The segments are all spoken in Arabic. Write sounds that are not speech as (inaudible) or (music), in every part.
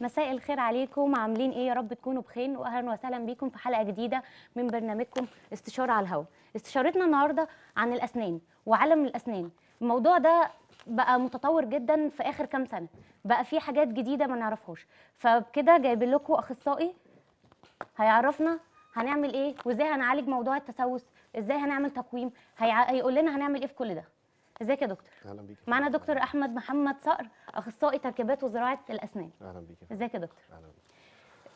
مساء الخير عليكم عاملين ايه يا رب تكونوا بخير واهلا وسهلا بيكم في حلقه جديده من برنامجكم استشاره على الهواء استشارتنا النهارده عن الاسنان وعالم الاسنان الموضوع ده بقى متطور جدا في اخر كام سنه بقى في حاجات جديده ما نعرفهاش فبكده جايبين لكم اخصائي هيعرفنا هنعمل ايه وازاي هنعالج موضوع التسوس ازاي هنعمل تقويم هيقول لنا هنعمل ايه في كل ده ازيك يا دكتور اهلا بيك معانا دكتور احمد محمد صقر اخصائي تركيبات وزراعه الاسنان اهلا بيك ازيك يا دكتور اهلا بيك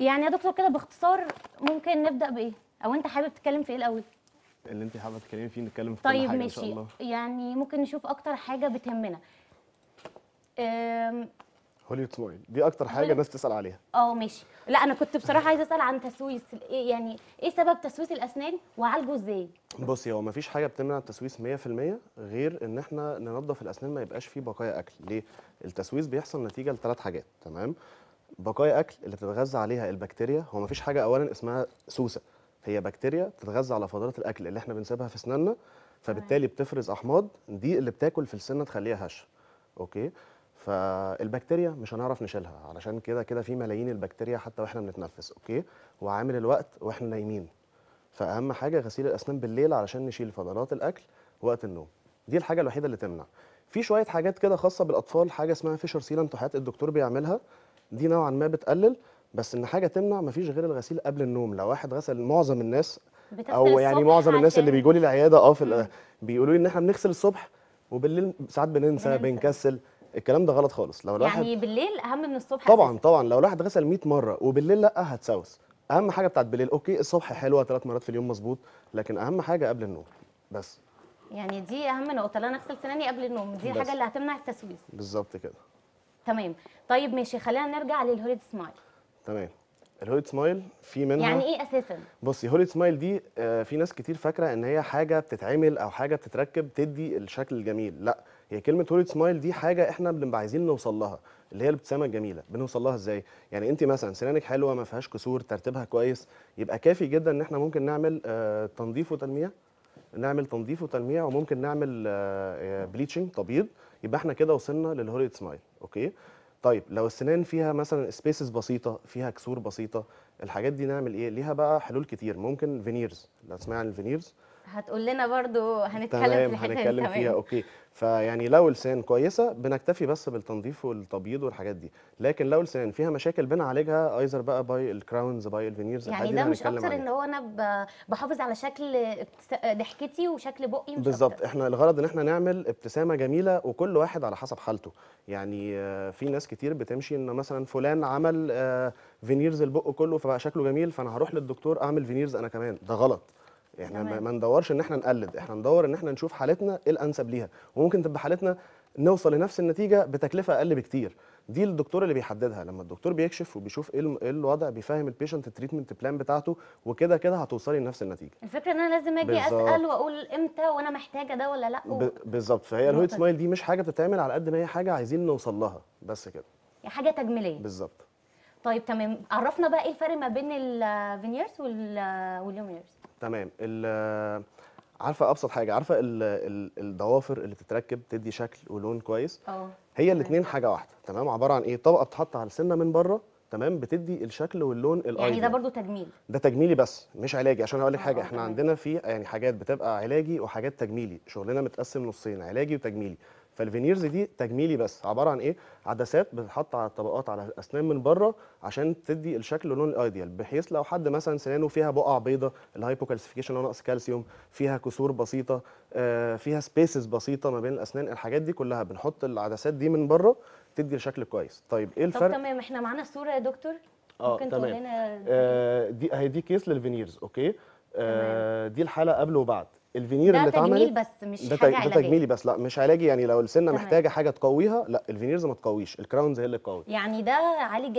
يعني يا دكتور كده باختصار ممكن نبدا بايه او انت حابب تتكلم في ايه الاول اللي انت حابه تتكلمي فيه نتكلم في طيب كل حاجه ان شاء الله طيب ماشي يعني ممكن نشوف اكتر حاجه بتهمنا هوليوود سمايل دي اكتر حاجه الناس تسال عليها اه ماشي لا انا كنت بصراحه عايزه اسال عن تسويس إيه يعني ايه سبب تسويس الاسنان وعالجه ازاي بصي هو مفيش حاجه بتمنع التسويس 100% غير ان احنا ننظف الاسنان ما يبقاش فيه بقايا اكل ليه التسويس بيحصل نتيجه لثلاث حاجات تمام بقايا اكل اللي بتتغذى عليها البكتيريا هو مفيش حاجه اولا اسمها سوسه هي بكتيريا بتتغذى على فضلات الاكل اللي احنا بنسيبها في اسناننا فبالتالي بتفرز احماض دي اللي بتاكل في السنه تخليها هشه اوكي فالبكتيريا مش هنعرف نشيلها علشان كده كده في ملايين البكتيريا حتى واحنا بنتنفس اوكي وعامل الوقت واحنا نايمين فاهم حاجه غسيل الاسنان بالليل علشان نشيل فضلات الاكل وقت النوم دي الحاجه الوحيده اللي تمنع في شويه حاجات كده خاصه بالاطفال حاجه اسمها فيشر سيلا وحاجات الدكتور بيعملها دي نوعا ما بتقلل بس ان حاجه تمنع مفيش غير الغسيل قبل النوم لو واحد غسل معظم الناس او يعني معظم الناس اللي بيجوا لي العياده اه بيقولوا لي ان احنا بنغسل الصبح وبالليل ساعات بننسى بننسى. بنكسل الكلام ده غلط خالص لو الواحد يعني بالليل اهم من الصبح طبعا أساسا. طبعا لو الواحد غسل 100 مره وبالليل لا هتسوس اهم حاجه بتاعت بالليل اوكي الصبح حلوه ثلاث مرات في اليوم مظبوط لكن اهم حاجه قبل النوم بس يعني دي اهم نقطه لا انا اغسل سناني قبل النوم دي الحاجه اللي هتمنع التسويس بالظبط كده تمام طيب ماشي خلينا نرجع للهوليد سمايل تمام الهوليد سمايل في منها يعني ايه اساسا بصي هوليد سمايل دي آه، في ناس كتير فاكره ان هي حاجه بتتعمل او حاجه بتتركب تدي الشكل الجميل لا هي كلمه هوليد سمايل دي حاجه احنا بنبقى عايزين نوصل لها اللي هي الابتسامه الجميله بنوصل لها ازاي يعني انت مثلا سنانك حلوه ما فيهاش كسور ترتيبها كويس يبقى كافي جدا ان احنا ممكن نعمل آه، تنظيف وتلميع نعمل تنظيف وتلميع وممكن نعمل آه، بليتشنج تبييض يبقى احنا كده وصلنا للهوليد سمايل اوكي طيب لو السنان فيها مثلا سبيسز بسيطه فيها كسور بسيطه الحاجات دي نعمل ايه ليها بقى حلول كتير ممكن فينيرز لو سمعنا الفينيرز هتقول لنا برضو هنتكلم في الحته هنتكلم تمام. فيها اوكي فيعني لو لسان كويسه بنكتفي بس بالتنظيف والتبييض والحاجات دي لكن لو لسان فيها مشاكل بنعالجها ايزر بقى باي الكراونز باي الفينيرز يعني ده مش اكتر ان هو انا بحافظ على شكل ضحكتي وشكل بقي مش بالظبط احنا الغرض ان احنا نعمل ابتسامه جميله وكل واحد على حسب حالته يعني آه، في ناس كتير بتمشي ان مثلا فلان عمل فينيرز آه، البق كله فبقى شكله جميل فانا هروح للدكتور اعمل فينيرز انا كمان ده غلط احنا تمام. ما ندورش ان احنا نقلد احنا ندور ان احنا نشوف حالتنا ايه الانسب ليها وممكن تبقى حالتنا نوصل لنفس النتيجه بتكلفه اقل بكتير دي الدكتور اللي بيحددها لما الدكتور بيكشف وبيشوف ايه, إيه الوضع بيفهم البيشنت التريتمنت بلان بتاعته وكده كده هتوصلي لنفس النتيجه الفكره ان انا لازم اجي اسال واقول امتى وانا محتاجه ده ولا لا و... بالظبط فهي الهويت سمايل دي مش حاجه بتتعمل على قد ما هي حاجه عايزين نوصل لها بس كده حاجه تجميليه بالظبط طيب تمام عرفنا بقى ايه الفرق ما بين الفينيرز واللوميرز تمام عارفه ابسط حاجه عارفه الضوافر اللي بتتركب تدي شكل ولون كويس اه هي الاثنين حاجه واحده تمام عباره عن ايه طبقه بتتحط على السنه من بره تمام بتدي الشكل واللون الايدي يعني ده برضو تجميل ده تجميلي بس مش علاجي عشان اقول لك اه، حاجه اه، احنا عندنا في يعني حاجات بتبقى علاجي وحاجات تجميلي شغلنا متقسم نصين علاجي وتجميلي فالفينيرز دي تجميلي بس عباره عن ايه عدسات بتتحط على الطبقات على الاسنان من بره عشان تدي الشكل واللون الايديال بحيث لو حد مثلا سنانه فيها بقع بيضه الهايبوكالسيفيكيشن نقص كالسيوم فيها كسور بسيطه آه، فيها سبيسز بسيطه ما بين الاسنان الحاجات دي كلها بنحط العدسات دي من بره تدي الشكل كويس طيب ايه الفرق طب تمام احنا معانا الصوره يا دكتور آه، ممكن تقول لنا آه دي هي دي كيس للفينيرز اوكي آه دي الحاله قبل وبعد الفينير اللي اتعمل ده تجميلي بس مش ده حاجه علاجيه ده تجميلي بس لا مش علاجي يعني لو السنه تمام. محتاجه حاجه تقويها لا الفينيرز ما تقويش الكراونز هي اللي تقوي يعني ده عالج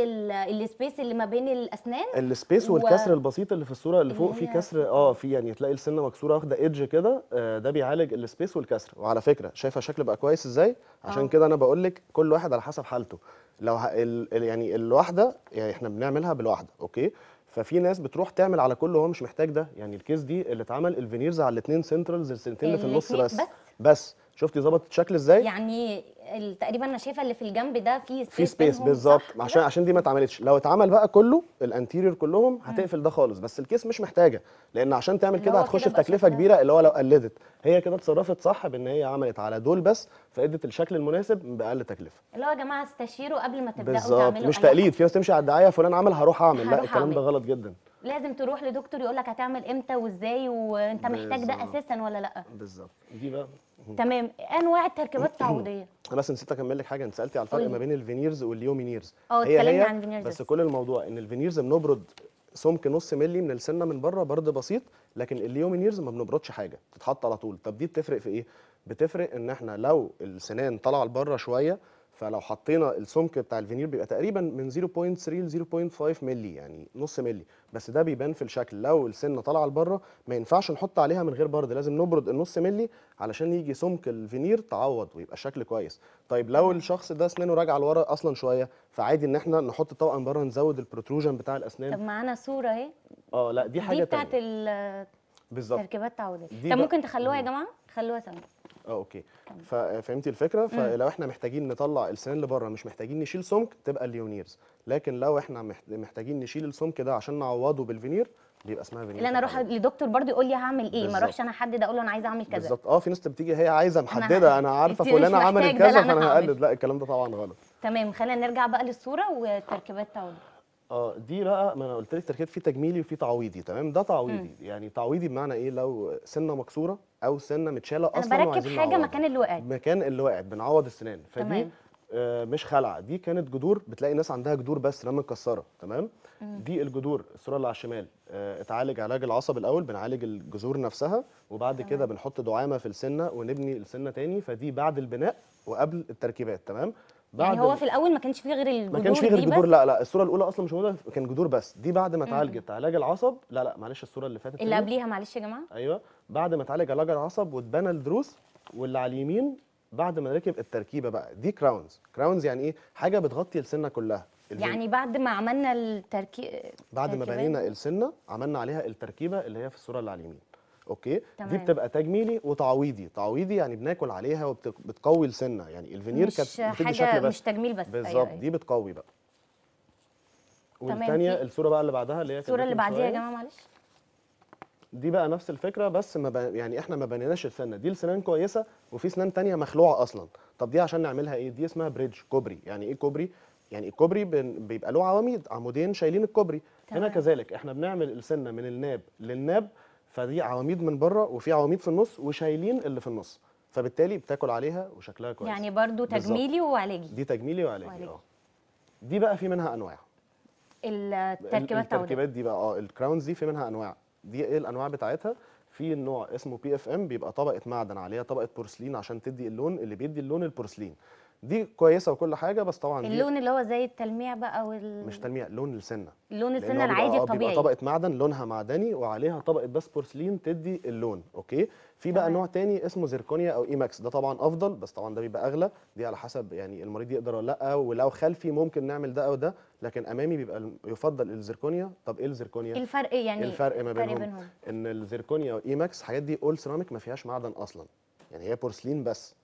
السبيس اللي ما بين الاسنان السبيس و... والكسر البسيط اللي في الصوره اللي فوق في كسر اه في يعني تلاقي السنه مكسوره واخده ايدج كده آه، ده بيعالج السبيس والكسر وعلى فكره شايفه الشكل بقى كويس ازاي عشان آه. كده انا بقول لك كل واحد على حسب حالته لو ه... ال... يعني الواحده يعني احنا بنعملها بالواحده اوكي ففي ناس بتروح تعمل على كله هو مش محتاج ده يعني الكيس دي اللي اتعمل الفينيرز على الاثنين سنترالز السنتين اللي في يعني النص بس بس, بس شفتي ظبطت الشكل ازاي يعني تقريبا انا شايفه اللي في الجنب ده في سبيس في سبيس بالظبط عشان عشان دي ما اتعملتش لو اتعمل بقى كله الانتيريور كلهم هتقفل ده خالص بس الكيس مش محتاجه لان عشان تعمل كده هتخش في تكلفه كبيره اللي هو لو قلدت هي كده اتصرفت صح بان هي عملت على دول بس فادت الشكل المناسب باقل تكلفه اللي هو يا جماعه استشيروا قبل ما تبداوا تعملوا مش تقليد في ناس تمشي على الدعايه فلان عمل هروح اعمل لا الكلام ده غلط جدا لازم تروح لدكتور يقول لك هتعمل امتى وازاي وانت محتاج ده اساسا ولا لا بالظبط دي بقى تمام انواع التركيبات التعويضيه انا بس نسيت اكمل لك حاجه انت سالتي على الفرق ما بين الفينيرز واليومينيرز اه اتكلمنا عن الفينيرز بس كل الموضوع ان الفينيرز بنبرد سمك نص ملي من السنه من بره برد بسيط لكن اليومينيرز ما بنبردش حاجه بتتحط على طول طب دي بتفرق في ايه بتفرق ان احنا لو السنان طالعه لبره شويه فلو حطينا السمك بتاع الفينير بيبقى تقريبا من 0.3 ل 0.5 مللي يعني نص مللي بس ده بيبان في الشكل لو السنه طالعه لبره ما ينفعش نحط عليها من غير برد لازم نبرد النص مللي علشان يجي سمك الفينير تعوض ويبقى شكل كويس طيب لو الشخص ده اسنانه راجعه لورا اصلا شويه فعادي ان احنا نحط طبقه من بره نزود البروتروجن بتاع الاسنان طب معانا صوره اهي اه لا دي حاجه دي بتاعت بالظبط تركيبات تعويضيه طب ممكن تخلوها يا جماعه خلوها سوا اه اوكي ففهمتي الفكره فلو احنا محتاجين نطلع السنان لبره مش محتاجين نشيل سمك تبقى الليونيرز لكن لو احنا محتاجين نشيل السمك ده عشان نعوضه بالفينير بيبقى اسمها فينير اللي انا اروح لدكتور برضه يقول لي هعمل ايه ما اروحش انا احدد اقول له انا عايزه اعمل كذا بالظبط اه في ناس بتيجي هي عايزه محدده انا عارفه فلان عملت كذا فانا هقلد لا الكلام ده طبعا غلط تمام خلينا نرجع بقى للصوره والتركيبات بتاعته اه دي بقى ما انا قلت لك تركيب فيه تجميلي وفيه تعويضي تمام ده تعويضي م. يعني تعويضي بمعنى ايه لو سنه مكسوره او سنه متشاله اصلا انا بركب حاجه مكان اللي وقعت مكان اللي وقعت بنعوض السنان فدي تمام. آه مش خلعه دي كانت جذور بتلاقي ناس عندها جذور بس لما مكسره تمام مم. دي الجذور الصوره اللي على الشمال آه اتعالج علاج العصب الاول بنعالج الجذور نفسها وبعد تمام. كده بنحط دعامه في السنه ونبني السنه تاني فدي بعد البناء وقبل التركيبات تمام بعد يعني هو في الاول ما كانش فيه غير الجذور ما كانش فيه غير الجذور لا لا الصوره الاولى اصلا مش موجوده كان جذور بس دي بعد ما اتعالجت علاج العصب لا لا معلش الصوره اللي فاتت اللي قبليها معلش يا جماعه ايوه بعد ما اتعالج علاج العصب واتبنى الضروس واللي على اليمين بعد ما ركب التركيبه بقى دي كراونز كراونز يعني ايه حاجه بتغطي السنه كلها يعني بعد ما عملنا التركيب بعد ما بنينا السنه عملنا عليها التركيبه اللي هي في الصوره اللي على اليمين اوكي تمام. دي بتبقى تجميلي وتعويضي تعويضي يعني بناكل عليها وبتقوي السنه يعني الفينير كانت بتدي شكل بس مش تجميل بس بالظبط أيوة, أيوة. دي بتقوي بقى والثانيه الصوره بقى اللي بعدها اللي هي الصوره اللي بعديها يا جماعه معلش دي بقى نفس الفكره بس ما ب... يعني احنا ما بنيناش السنه دي السنان كويسه وفي سنان تانية مخلوعه اصلا طب دي عشان نعملها ايه دي اسمها بريدج كوبري يعني ايه كوبري يعني الكوبري بيبقى له عواميد عمودين شايلين الكوبري تمام. هنا كذلك احنا بنعمل السنه من الناب للناب فدي عواميد من بره وفي عواميد في النص وشايلين اللي في النص فبالتالي بتاكل عليها وشكلها كويس يعني برضو تجميلي بالزبط. وعلاجي دي تجميلي وعلاجي, وعلاجي. اه دي بقى في منها انواع التركيبات التركيبات دي بقى اه الكراونز دي في منها انواع دي ايه الانواع بتاعتها في نوع اسمه بي اف ام بيبقى طبقه معدن عليها طبقه بورسلين عشان تدي اللون اللي بيدي اللون البورسلين دي كويسه وكل حاجه بس طبعا اللون اللي هو زي التلميع بقى وال مش تلميع لون السنه لون السنه العادي الطبيعي بيبقى طبقه معدن لونها معدني وعليها طبقه بس بورسلين تدي اللون اوكي في بقى نوع تاني اسمه زيركونيا او ايماكس ده طبعا افضل بس طبعا ده بيبقى اغلى دي على حسب يعني المريض يقدر ولا لا ولو خلفي ممكن نعمل ده او ده لكن امامي بيبقى يفضل الزيركونيا طب ايه الزيركونيا الفرق إيه يعني الفرق ما بينهم, بينهم. ان الزيركونيا وايماكس الحاجات دي اول سيراميك ما فيهاش معدن اصلا يعني هي بورسلين بس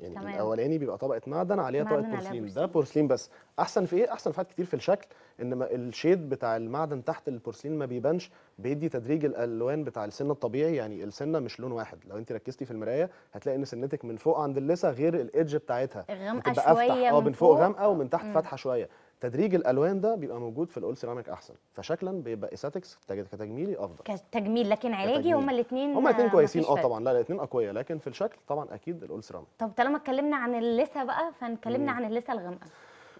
يعني تمام. الاولاني بيبقى طبقه معدن عليها طبقه بورسلين ده بورسلين بس احسن في ايه احسن في حاجات كتير في الشكل ان الشيد بتاع المعدن تحت البورسلين ما بيبانش بيدي تدريج الالوان بتاع السن الطبيعي يعني السنه مش لون واحد لو انت ركزتي في المرايه هتلاقي ان سنتك من فوق عند اللثه غير الايدج بتاعتها غامقه شويه اه من فوق غامقه ومن تحت فاتحه شويه تدريج الالوان ده بيبقى موجود في الاول سيراميك احسن فشكلا بيبقى اساتكس كتجميلي افضل كتجميل لكن علاجي هما الاثنين هما الاثنين كويسين اه طبعا لا الاثنين اقوياء لكن في الشكل طبعا اكيد الاول سيراميك طب طالما اتكلمنا عن اللثه بقى فنتكلمنا عن اللثه الغامقه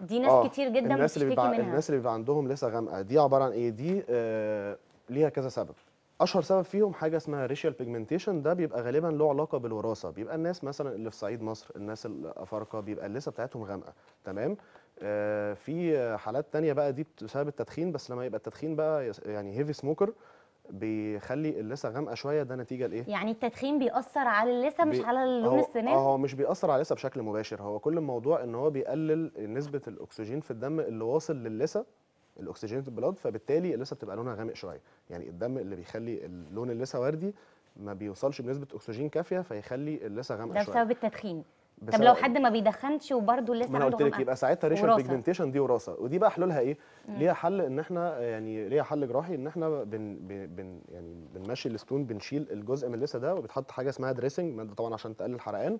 دي ناس آه. كتير جدا الناس اللي بيبقى منها الناس اللي بيبقى عندهم لثه غامقه دي عباره عن ايه دي آه ليها كذا سبب اشهر سبب فيهم حاجه اسمها ريشيال بيجمنتيشن ده بيبقى غالبا له علاقه بالوراثه بيبقى الناس مثلا اللي في صعيد مصر الناس الافارقه بيبقى اللثه بتاعتهم غامقه تمام آه، في حالات تانية بقى دي بسبب التدخين بس لما يبقى التدخين بقى يعني هيفي سموكر بيخلي اللثه غامقه شويه ده نتيجه لايه؟ يعني التدخين بيأثر على اللثه بي... مش على لون السنان؟ اه هو مش بيأثر على اللثه بشكل مباشر هو كل الموضوع ان هو بيقلل نسبه الاكسجين في الدم اللي واصل للثه الاكسجين البلاد فبالتالي اللثه بتبقى لونها غامق شويه يعني الدم اللي بيخلي اللون اللثه وردي ما بيوصلش بنسبه اكسجين كافيه فيخلي اللثه غامقه شويه ده بسبب التدخين طب لو حد ما بيدخنش وبرده لسه ما انا قلت لك يبقى ساعتها ريشال بيجمنتيشن دي وراثه ودي بقى حلولها ايه؟ ليها حل ان احنا يعني ليها حل جراحي ان احنا بن, بن يعني بنمشي الستون بنشيل الجزء من اللثه ده وبتحط حاجه اسمها دريسنج طبعا عشان تقلل الحرقان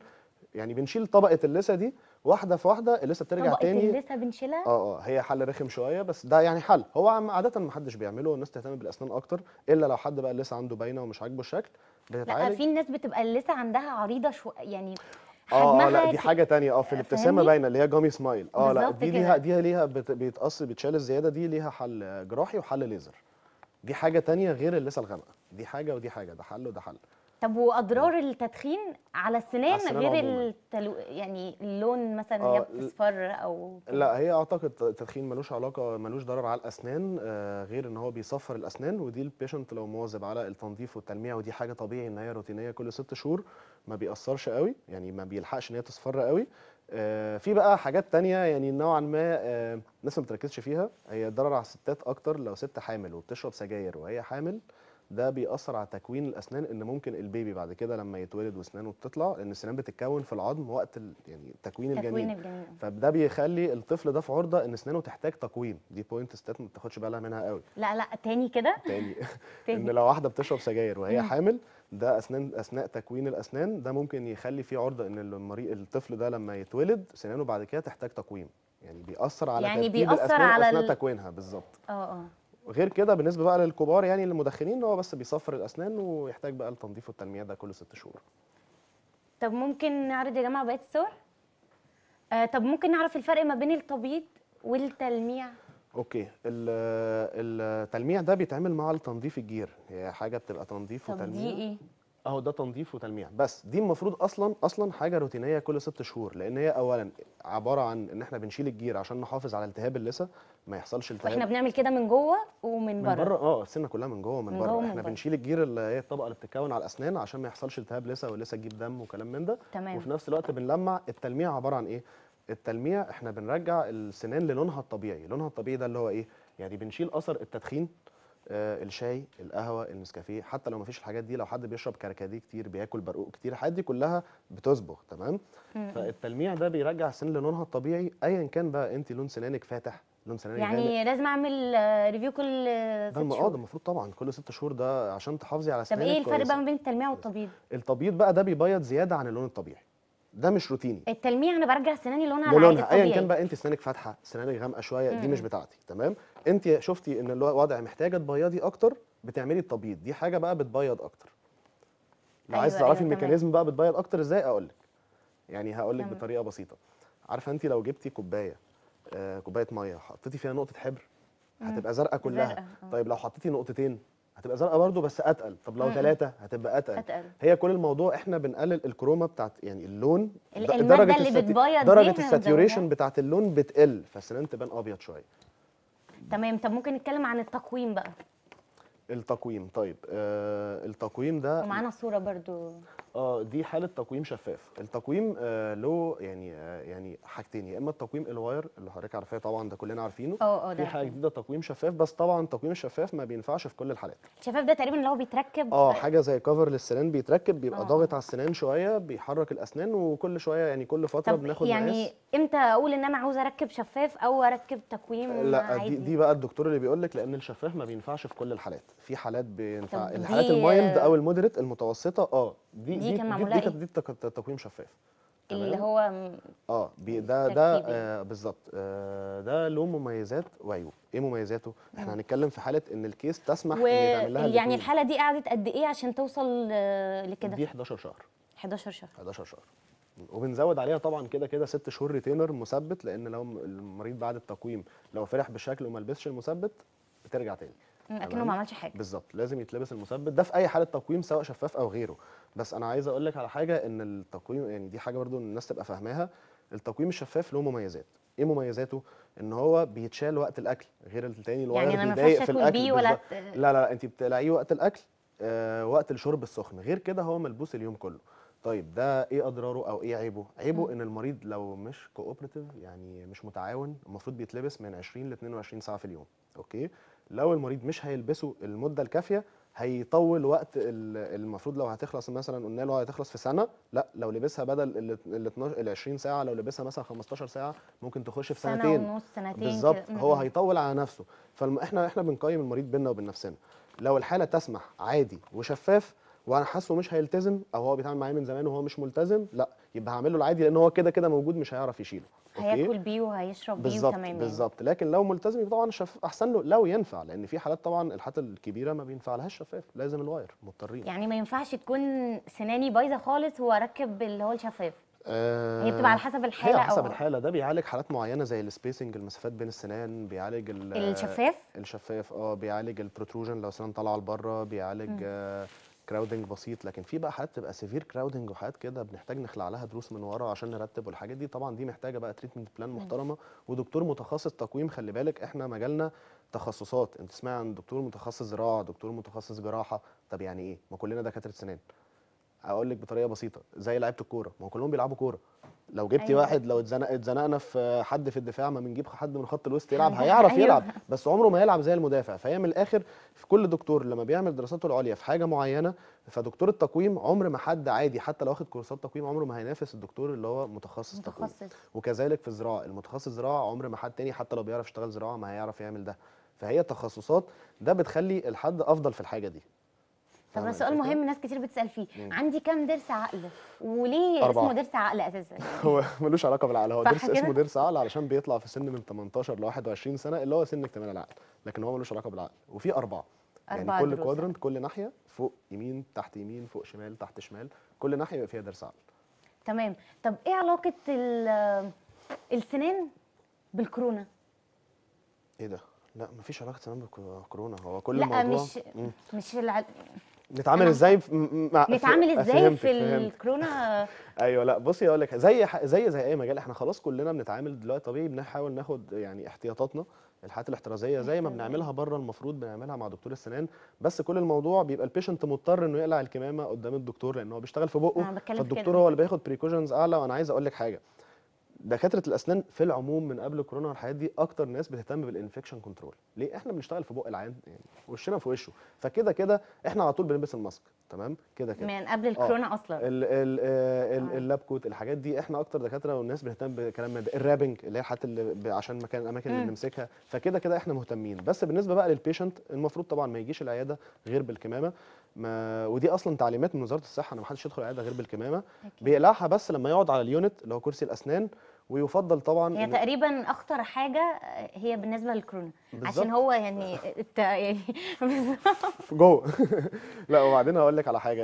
يعني بنشيل طبقه اللثه دي واحده في واحده اللثه بترجع طبقة تاني طبقه اللثه بنشيلها اه اه هي حل رخم شويه بس ده يعني حل هو عاده ما حدش بيعمله الناس تهتم بالاسنان اكتر الا لو حد بقى اللثه عنده باينه ومش عاجبه الشكل بتتعالج لا في ناس بتبقى اللثه عندها عريضه شو يعني اه اه لا دي حاجه تانية اه في الابتسامه باينه اللي هي جامي سمايل اه لا دي ليها دي ليها بيتقص بيتشال الزياده دي ليها حل جراحي وحل ليزر دي حاجه تانية غير اللثه الغامقه دي حاجه ودي حاجه ده حل وده حل طب واضرار التدخين على السنان غير التلو... يعني اللون مثلا آه هي بتصفر او لا هي اعتقد التدخين ملوش علاقه ملوش ضرر على الاسنان آه غير ان هو بيصفر الاسنان ودي البيشنت لو مواظب على التنظيف والتلميع ودي حاجه طبيعي ان هي روتينيه كل ست شهور ما بيأثرش قوي يعني ما بيلحقش ان هي تصفر قوي آه في بقى حاجات تانية يعني نوعا ما آه الناس ما بتركزش فيها هي الضرر على الستات اكتر لو ست حامل وبتشرب سجاير وهي حامل ده بيأثر على تكوين الاسنان ان ممكن البيبي بعد كده لما يتولد واسنانه بتطلع لان السنان بتتكون في العظم وقت ال... يعني تكوين تكوين الجنين فده بيخلي الطفل ده في عرضه ان اسنانه تحتاج تكوين دي بوينت ستات ما بتاخدش بالها منها قوي لا لا تاني كده تاني (laughs) ان لو واحده بتشرب سجاير وهي حامل ده اسنان اثناء تكوين الاسنان ده ممكن يخلي في عرضه ان المريض الطفل ده لما يتولد سنانه بعد كده تحتاج تقويم يعني بيأثر على يعني بيأثر الأسنان على أثناء ال... تكوينها بالظبط اه اه غير كده بالنسبه بقى للكبار يعني للمدخنين هو بس بيصفر الاسنان ويحتاج بقى التنظيف والتنميه ده كل ست شهور طب ممكن نعرض يا جماعه بقيه الصور آه طب ممكن نعرف الفرق ما بين التبييض والتلميع اوكي التلميع ده بيتعمل مع تنظيف الجير هي حاجه بتبقى تنظيف وتلميع دي ايه اهو ده تنظيف وتلميع بس دي المفروض اصلا اصلا حاجه روتينيه كل ست شهور لان هي اولا عباره عن ان احنا بنشيل الجير عشان نحافظ على التهاب اللثه ما يحصلش التهاب احنا بنعمل كده من جوه ومن بره من بره اه السنه كلها من جوه ومن بره احنا بنشيل الجير اللي هي الطبقه اللي بتتكون على الاسنان عشان ما يحصلش التهاب لثه واللثه تجيب دم وكلام من ده تمام. وفي نفس الوقت بنلمع التلميع عباره عن ايه التلميع احنا بنرجع السنان للونها الطبيعي لونها الطبيعي ده اللي هو ايه يعني بنشيل اثر التدخين آه، الشاي القهوه النسكافيه حتى لو ما فيش الحاجات دي لو حد بيشرب كركديه كتير بياكل برقوق كتير الحاجات دي كلها بتصبغ تمام فالتلميع ده بيرجع سن لونها الطبيعي ايا كان بقى انت لون سنانك فاتح لون سنانك يعني غامق. لازم اعمل ريفيو كل ست شهور اه ده المفروض طبعا كل ست شهور ده عشان تحافظي على سنانك طب ايه الفرق بقى ما بين التلميع والتبييض التبييض بقى ده بيبيض زياده عن اللون الطبيعي ده مش روتيني التلميع انا برجع سناني لونها العادي لونها ايا كان بقى انت سنانك فاتحه سنانك غامقه شويه مم. دي مش بتاعتي تمام انت شفتي ان الوضع محتاجه تبيضي اكتر بتعملي التبييض دي حاجه بقى بتبيض اكتر لو أيوة عايز تعرفي أيوة الميكانيزم بقى بتبيض اكتر ازاي اقول لك يعني هقول لك بطريقه بسيطه عارفه انت لو جبتي كوبايه آه كوبايه ميه حطيتي فيها نقطه حبر هتبقى زرقاء كلها زرقة. آه. طيب لو حطيتي نقطتين هتبقى زرقاء برضه بس اتقل طب لو ثلاثه هتبقى اتقل أتقل. هي كل الموضوع احنا بنقلل الكروما بتاعت يعني اللون درجه اللي بتبيض درجه الساتيوريشن بتاعت اللون بتقل فالسنان تبان ابيض شويه تمام طب ممكن نتكلم عن التقويم بقى التقويم طيب آه التقويم ده ومعانا صوره برضو اه دي حاله تقويم شفاف التقويم آه له يعني آه يعني حاجتين يا اما التقويم الواير اللي حضرتك عارفاه طبعا ده كلنا عارفينه اه اه في حاجه جديده تقويم شفاف بس طبعا التقويم الشفاف ما بينفعش في كل الحالات الشفاف ده تقريبا اللي هو بيتركب اه حاجه زي كفر للسنان بيتركب بيبقى آه، ضاغط آه. على السنان شويه بيحرك الاسنان وكل شويه يعني كل فتره طب بناخد يعني مقاس امتى اقول ان انا عاوز اركب شفاف او اركب تقويم آه، لا عادي. دي, دي بقى الدكتور اللي بيقول لك لان الشفاف ما بينفعش في كل الحالات في حالات بينفع الحالات المايلد او المودريت المتوسطه اه دي, دي دي كان معمولها ايه؟ دي تقويم شفاف اللي هو اه بي ده ده آه بالظبط آه ده له مميزات وعيوب ايه مميزاته احنا هنتكلم في حاله ان الكيس تسمح و... ان لها يعني الحاله دي قعدت قد ايه عشان توصل آه، لكده دي 11 شهر 11 شهر 11 شهر وبنزود عليها طبعا كده كده ست شهور ريتينر مثبت لان لو المريض بعد التقويم لو فرح بالشكل وما لبسش المثبت بترجع تاني اكنه ما عملش حاجه بالظبط لازم يتلبس المثبت ده في اي حاله تقويم سواء شفاف او غيره بس انا عايز اقول لك على حاجه ان التقويم يعني دي حاجه برضو الناس تبقى فاهماها التقويم الشفاف له مميزات ايه مميزاته ان هو بيتشال وقت الاكل غير التاني هو يعني أنا بيضايق في الاكل بيه ولا لا لا انت بتلاقيه وقت الاكل آه وقت الشرب السخن غير كده هو ملبوس اليوم كله طيب ده ايه اضراره او ايه عيبه عيبه ان المريض لو مش كوبريتيف يعني مش متعاون المفروض بيتلبس من 20 ل 22 ساعه في اليوم اوكي لو المريض مش هيلبسه المده الكافيه هيطول وقت المفروض لو هتخلص مثلا قلنا له هتخلص في سنه لا لو لبسها بدل ال 12 ال 20 ساعه لو لبسها مثلا 15 ساعه ممكن تخش في سنتين سنه ونص سنتين بالظبط هو هيطول على نفسه فاحنا احنا بنقيم المريض بينا وبين نفسنا لو الحاله تسمح عادي وشفاف وانا حاسه مش هيلتزم او هو بيتعامل معايا من زمان وهو مش ملتزم لا يبقى هعمله له العادي لان هو كده كده موجود مش هيعرف يشيله هياكل بيه وهيشرب بيه تماما يعني. بالظبط لكن لو ملتزم يبقى طبعا شف... احسن له لو ينفع لان في حالات طبعا الحالات الكبيره ما بينفعلهاش شفاف لازم الواير مضطرين يعني ما ينفعش تكون سناني بايظه خالص واركب اللي هو الشفاف آه، هي بتبقى على حسب الحاله هي على حسب الحاله ده بيعالج حالات معينه زي السبيسنج المسافات بين السنان بيعالج الشفاف الشفاف اه بيعالج البروتروجن لو سنان طالعه لبره بيعالج كراودنج بسيط لكن في بقى حاجات تبقى سيفير كراودنج وحاجات كده بنحتاج نخلع لها دروس من ورا عشان نرتب والحاجات دي طبعا دي محتاجه بقى تريتمنت بلان محترمه ودكتور متخصص تقويم خلي بالك احنا مجالنا تخصصات انت سمعت عن دكتور متخصص زراعه دكتور متخصص جراحه طب يعني ايه ما كلنا دكاتره سنان اقول لك بطريقه بسيطه زي لعيبه الكوره ما كلهم بيلعبوا كوره لو جبتي أيوة. واحد لو اتزنقنا في حد في الدفاع ما بنجيب حد من خط الوسط يلعب (laughs) هيعرف أيوة. يلعب بس عمره ما هيلعب زي المدافع فهي من الاخر في كل دكتور لما بيعمل دراساته العليا في حاجه معينه فدكتور التقويم عمر ما حد عادي حتى لو واخد كورسات تقويم عمره ما هينافس الدكتور اللي هو متخصص, متخصص. تقويم وكذلك في الزراعه المتخصص زراعه عمر ما حد تاني حتى لو بيعرف يشتغل زراعه ما هيعرف يعمل ده فهي تخصصات ده بتخلي الحد افضل في الحاجه دي طب ده سؤال مهم ناس كتير بتسال فيه مم. عندي كام ضرس عقل وليه أربعة. اسمه ضرس عقل اساسا (laughs) هو ملوش علاقه بالعقل هو ضرس اسمه ضرس عقل علشان بيطلع في سن من 18 ل 21 سنه اللي هو سن اكتمال العقل لكن هو ملوش علاقه بالعقل وفي اربعه يعني كل كوادرنت كل ناحيه فوق يمين تحت يمين فوق شمال تحت شمال كل ناحيه يبقى فيها ضرس عقل تمام طب ايه علاقه السنان بالكورونا ايه ده لا مفيش علاقه سنان بالكورونا هو كل لا الموضوع لا مش مم. مش الع... نتعامل ازاي مع نتعامل ازاي في الكورونا ايوه لا بصي اقول لك زي زي زي اي مجال احنا خلاص كلنا بنتعامل دلوقتي طبيعي بنحاول ناخد يعني احتياطاتنا الحالات الاحترازيه زي ما بنعملها بره المفروض بنعملها مع دكتور السنان بس كل الموضوع بيبقى البيشنت مضطر انه يقلع الكمامه قدام الدكتور لان هو بيشتغل في بقه فالدكتور هو اللي بياخد بريكوشنز اعلى وانا عايز اقول لك حاجه دكاتره الاسنان في العموم من قبل الكورونا والحاجات دي اكتر ناس بتهتم بالانفكشن كنترول ليه احنا بنشتغل في بق العين يعني وشنا في وشه فكده كده احنا على طول بنلبس الماسك تمام كده كده من قبل آه. الكورونا آه. اصلا ال ال آه، ال آه. اللاب كوت الحاجات دي احنا اكتر دكاتره والناس بتهتم بكلام ده الرابنج اللي هي الحاجات اللي عشان مكان الاماكن اللي بنمسكها فكده كده احنا مهتمين بس بالنسبه بقى للبيشنت المفروض طبعا ما يجيش العياده غير بالكمامه ما ودي اصلا تعليمات من وزاره الصحه ان ما حدش يدخل العياده غير بالكمامه بيقلعها بس لما يقعد على اليونت اللي هو كرسي الاسنان ويفضل طبعا هي تقريبا اخطر حاجه آه، هي بالنسبه للكورونا عشان هو يعني الت... يعني (laughs) جوه (laughs) لا وبعدين هقول لك على حاجه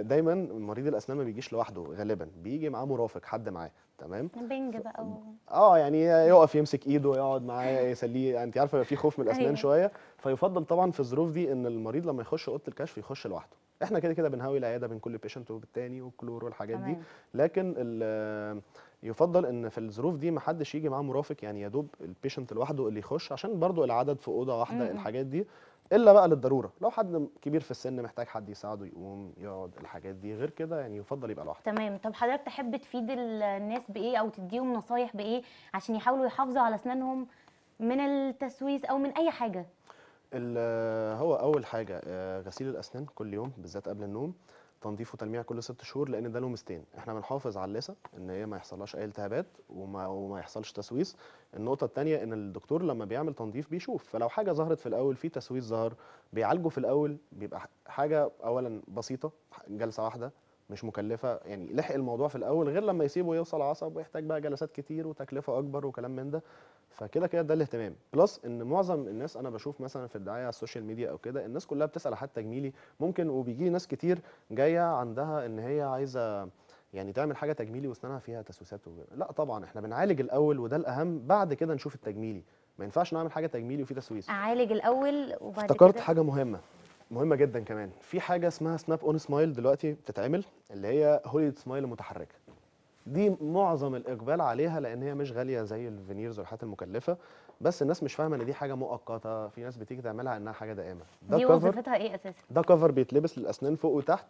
دايما مريض الاسنان ما بيجيش لوحده غالبا بيجي معاه مرافق حد معاه تمام بنج بقى اه يعني يقف يمسك ايده يقعد معاه يسليه يعني انت عارفه في خوف من الاسنان أيوة. شويه فيفضل طبعا في الظروف دي ان المريض لما يخش اوضه الكشف يخش لوحده احنا كده كده بنهوي العياده بين كل بيشنت والتاني والكلور والحاجات دي لكن يفضل ان في الظروف دي ما حدش يجي معاه مرافق يعني يا دوب البيشنت لوحده اللي يخش عشان برضو العدد في اوضه واحده الحاجات دي الا بقى للضروره لو حد كبير في السن محتاج حد يساعده يقوم يقعد الحاجات دي غير كده يعني يفضل يبقى لوحده تمام طب حضرتك تحب تفيد الناس بايه او تديهم نصايح بايه عشان يحاولوا يحافظوا على اسنانهم من التسويس او من اي حاجه هو اول حاجه آه، غسيل الاسنان كل يوم بالذات قبل النوم تنظيف وتلميع كل ست شهور لان ده له احنا بنحافظ على اللثه ان هي ما يحصلهاش اي التهابات وما, وما يحصلش تسويس النقطه الثانيه ان الدكتور لما بيعمل تنظيف بيشوف فلو حاجه ظهرت في الاول في تسويس ظهر بيعالجه في الاول بيبقى حاجه اولا بسيطه جلسه واحده مش مكلفه يعني لحق الموضوع في الاول غير لما يسيبه يوصل عصب ويحتاج بقى جلسات كتير وتكلفه اكبر وكلام من ده فكده كده ده الاهتمام بلس ان معظم الناس انا بشوف مثلا في الدعايه على السوشيال ميديا او كده الناس كلها بتسال على تجميلي ممكن وبيجي لي ناس كتير جايه عندها ان هي عايزه يعني تعمل حاجه تجميلي واسنانها فيها تسوسات لا طبعا احنا بنعالج الاول وده الاهم بعد كده نشوف التجميلي ما ينفعش نعمل حاجه تجميلي وفيه تسويس اعالج الاول وبعد افتكرت كده. حاجه مهمه مهمه جدا كمان في حاجه اسمها سناب اون سمايل دلوقتي بتتعمل اللي هي هوليد سمايل متحركه دي معظم الاقبال عليها لان هي مش غاليه زي الفينيرز والحاجات المكلفه بس الناس مش فاهمه ان دي حاجه مؤقته في ناس بتيجي تعملها انها حاجه دائمه ده دي وظيفتها ايه اساسا ده كفر بيتلبس للاسنان فوق وتحت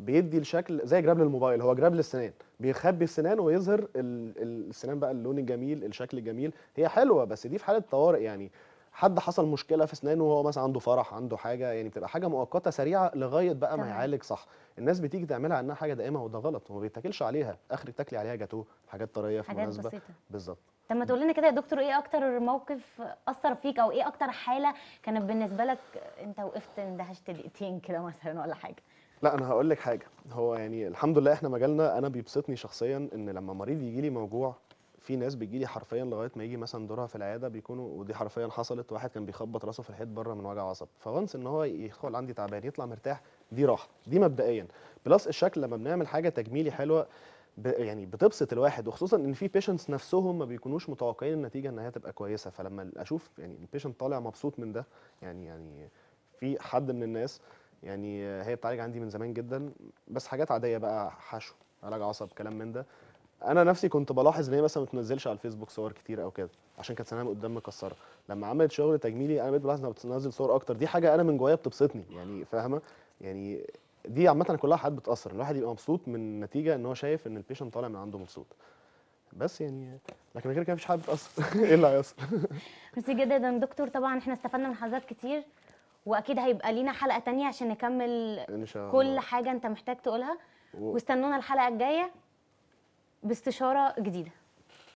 بيدي الشكل زي جراب للموبايل هو جراب للسنان بيخبي السنان ويظهر السنان بقى اللون الجميل الشكل الجميل هي حلوه بس دي في حاله طوارئ يعني حد حصل مشكله في اسنانه وهو مثلا عنده فرح عنده حاجه يعني بتبقى حاجه مؤقته سريعه لغايه بقى ما يعالج صح الناس بتيجي تعملها انها حاجه دائمه وده غلط وما بيتاكلش عليها اخر تاكلي عليها جاتوه حاجات طريه في مناسبه بالظبط طب ما تقول لنا كده يا دكتور ايه اكتر موقف اثر فيك او ايه اكتر حاله كانت بالنسبه لك انت وقفت اندهشت دقيقتين كده مثلا ولا حاجه لا انا هقول لك حاجه هو يعني الحمد لله احنا مجالنا انا بيبسطني شخصيا ان لما مريض يجي لي موجوع في ناس بتجي لي حرفيا لغايه ما يجي مثلا دورها في العياده بيكونوا ودي حرفيا حصلت واحد كان بيخبط راسه في الحيط بره من وجع عصب فوانس ان هو يدخل عندي تعبان يطلع مرتاح دي راحه دي مبدئيا بلس الشكل لما بنعمل حاجه تجميلي حلوه ب... يعني بتبسط الواحد وخصوصا ان في بيشنتس نفسهم ما بيكونوش متوقعين النتيجه ان هي تبقى كويسه فلما اشوف يعني البيشنت طالع مبسوط من ده يعني يعني في حد من الناس يعني هي بتعالج عندي من زمان جدا بس حاجات عاديه بقى حشو علاج عصب كلام من ده انا نفسي كنت بلاحظ ان هي مثلا ما بتنزلش على الفيسبوك صور كتير او كده عشان كانت سنها قدام مكسره لما عملت شغل تجميلي انا بقيت بلاحظ انها بتنزل صور اكتر دي حاجه انا من جوايا بتبسطني يعني فاهمه يعني دي عامه كلها حاجات بتاثر الواحد يبقى مبسوط من نتيجه ان هو شايف ان البيشنت طالع من عنده مبسوط بس يعني لكن غير كده مفيش حاجه بتاثر (laughs) ايه اللي هيأثر ميرسي جدا دكتور طبعا احنا استفدنا من حضرتك كتير واكيد هيبقى لينا حلقه تانية عشان نكمل إن شاء الله. كل حاجه انت محتاج تقولها و... واستنونا الحلقه الجايه باستشاره جديده